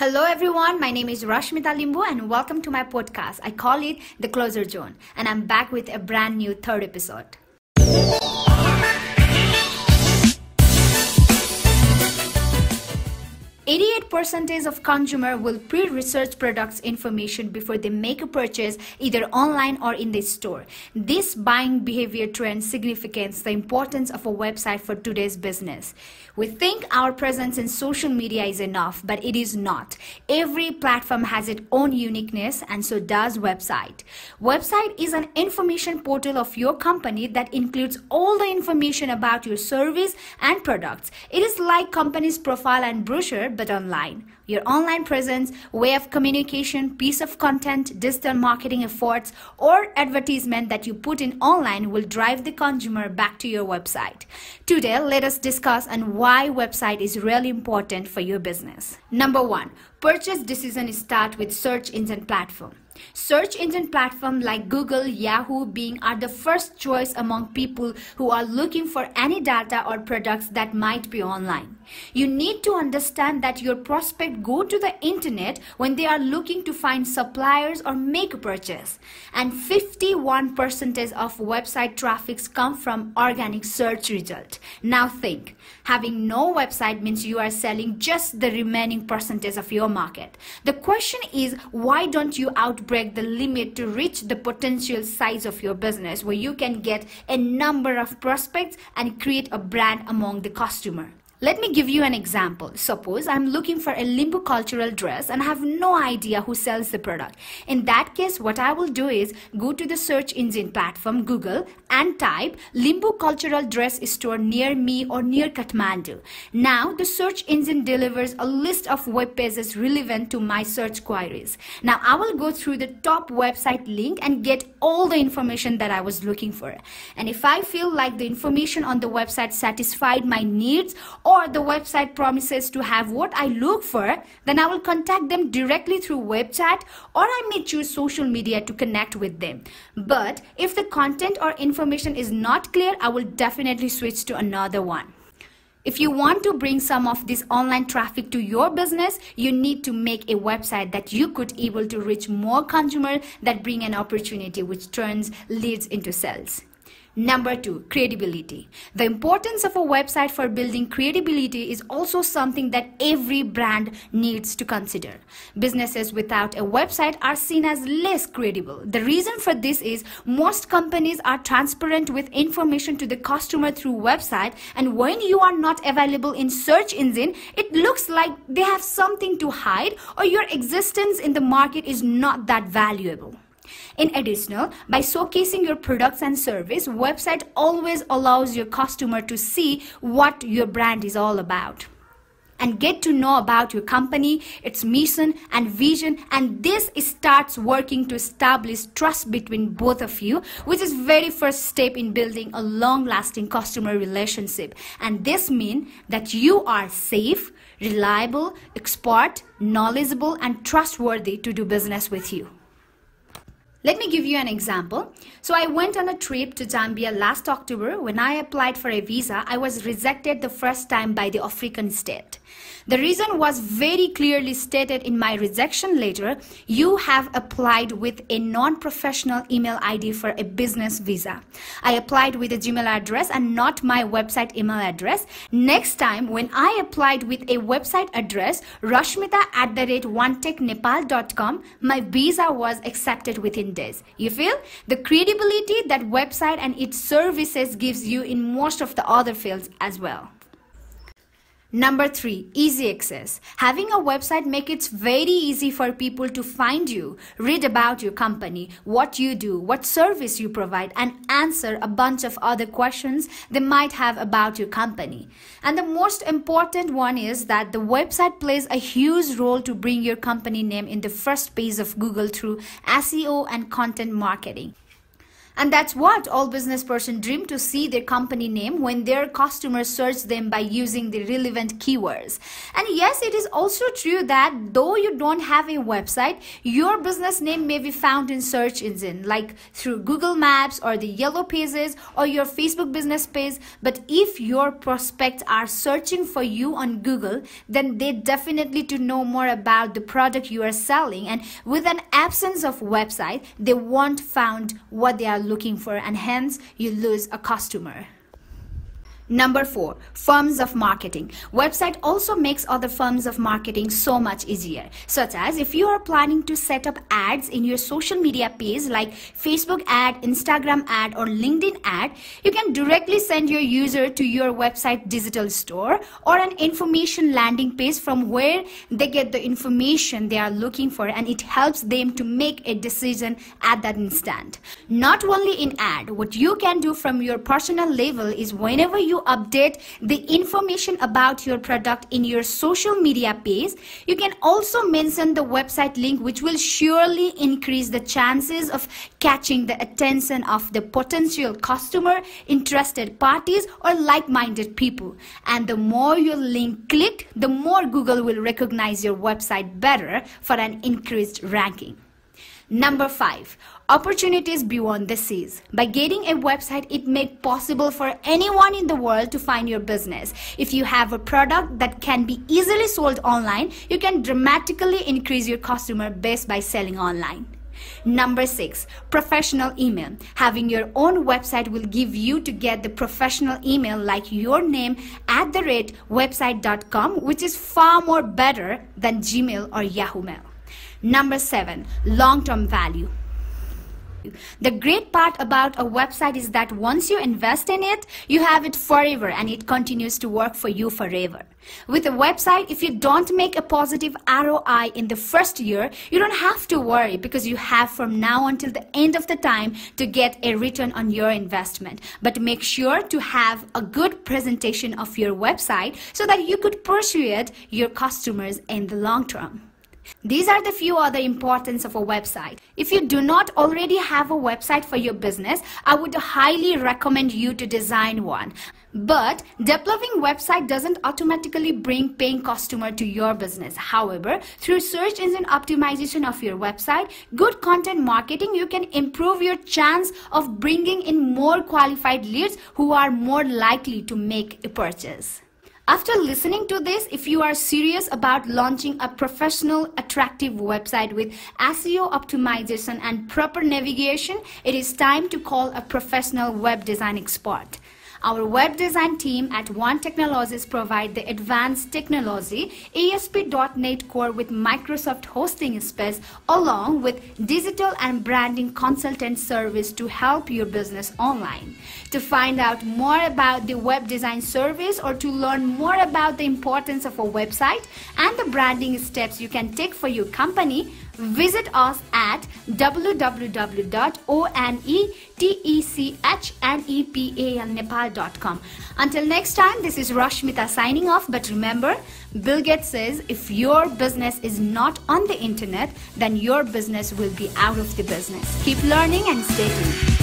Hello everyone, my name is Rashmita Limbu and welcome to my podcast. I call it The Closer Zone and I'm back with a brand new third episode. 88% of consumer will pre-research products information before they make a purchase either online or in the store. This buying behavior trend signifies the importance of a website for today's business. We think our presence in social media is enough, but it is not. Every platform has its own uniqueness and so does website. Website is an information portal of your company that includes all the information about your service and products. It is like company's profile and brochure but online. Your online presence, way of communication, piece of content, digital marketing efforts, or advertisement that you put in online will drive the consumer back to your website. Today, let us discuss on why website is really important for your business. Number one, purchase decision start with search engine platform. Search engine platforms like Google, Yahoo, Bing are the first choice among people who are looking for any data or products that might be online. You need to understand that your prospect go to the internet when they are looking to find suppliers or make a purchase. And 51% of website traffics come from organic search result. Now think, having no website means you are selling just the remaining percentage of your market. The question is, why don't you out break the limit to reach the potential size of your business where you can get a number of prospects and create a brand among the customer. Let me give you an example. Suppose I'm looking for a Limbu cultural dress and have no idea who sells the product. In that case, what I will do is go to the search engine platform Google and type Limbu cultural dress store near me or near Kathmandu. Now, the search engine delivers a list of web pages relevant to my search queries. Now, I will go through the top website link and get all the information that I was looking for. And if I feel like the information on the website satisfied my needs, or the website promises to have what I look for, then I will contact them directly through web chat or I may choose social media to connect with them. But if the content or information is not clear, I will definitely switch to another one. If you want to bring some of this online traffic to your business, you need to make a website that you could able to reach more consumers that bring an opportunity which turns leads into sales. Number two, credibility. The importance of a website for building credibility is also something that every brand needs to consider. Businesses without a website are seen as less credible. The reason for this is most companies are transparent with information to the customer through website and when you are not available in search engine, it looks like they have something to hide or your existence in the market is not that valuable. In addition, by showcasing your products and service, website always allows your customer to see what your brand is all about and get to know about your company, its mission and vision. And this starts working to establish trust between both of you, which is very first step in building a long-lasting customer relationship. And this means that you are safe, reliable, expert, knowledgeable, and trustworthy to do business with you. Let me give you an example. So I went on a trip to Zambia last October. When I applied for a visa, I was rejected the first time by the African state. The reason was very clearly stated in my rejection letter. You have applied with a non-professional email ID for a business visa. I applied with a Gmail address and not my website email address. Next time, when I applied with a website address, rashmita at the rate onetechnepal.com, my visa was accepted within you feel? The credibility that website and its services gives you in most of the other fields as well. Number three, easy access. Having a website makes it very easy for people to find you, read about your company, what you do, what service you provide, and answer a bunch of other questions they might have about your company. And the most important one is that the website plays a huge role to bring your company name in the first page of Google through SEO and content marketing. And that's what all business person dream to see their company name when their customers search them by using the relevant keywords. And yes, it is also true that though you don't have a website, your business name may be found in search engine like through Google Maps or the Yellow Pages or your Facebook business page. But if your prospects are searching for you on Google, then they definitely to know more about the product you are selling and with an absence of website, they won't found what they are looking for and hence you lose a customer. Number four, firms of marketing. Website also makes other firms of marketing so much easier, such as if you are planning to set up ads in your social media page like Facebook ad, Instagram ad, or LinkedIn ad, you can directly send your user to your website digital store or an information landing page from where they get the information they are looking for and it helps them to make a decision at that instant. Not only in ad, what you can do from your personal level is whenever you update the information about your product in your social media page. You can also mention the website link which will surely increase the chances of catching the attention of the potential customer, interested parties or like-minded people. And the more your link clicked, the more Google will recognize your website better for an increased ranking. Number 5. Opportunities beyond the seas. By getting a website, it made possible for anyone in the world to find your business. If you have a product that can be easily sold online, you can dramatically increase your customer base by selling online. Number six, professional email. Having your own website will give you to get the professional email like your name at the rate website.com, which is far more better than Gmail or Yahoo Mail. Number seven, long-term value. The great part about a website is that once you invest in it, you have it forever and it continues to work for you forever. With a website, if you don't make a positive ROI in the first year, you don't have to worry because you have from now until the end of the time to get a return on your investment. But make sure to have a good presentation of your website so that you could persuade your customers in the long term. These are the few other importance of a website. If you do not already have a website for your business, I would highly recommend you to design one. But developing website doesn't automatically bring paying customer to your business. However, through search engine optimization of your website, good content marketing, you can improve your chance of bringing in more qualified leads who are more likely to make a purchase. After listening to this, if you are serious about launching a professional, attractive website with SEO optimization and proper navigation, it is time to call a professional web design expert. Our web design team at One Technologies provide the advanced technology ASP.NET Core with Microsoft hosting space along with digital and branding consultant service to help your business online. To find out more about the web design service or to learn more about the importance of a website and the branding steps you can take for your company, Visit us at www.onetechnepal.com. Until next time, this is Rashmita signing off. But remember, Bill Gates says if your business is not on the internet, then your business will be out of the business. Keep learning and stay tuned.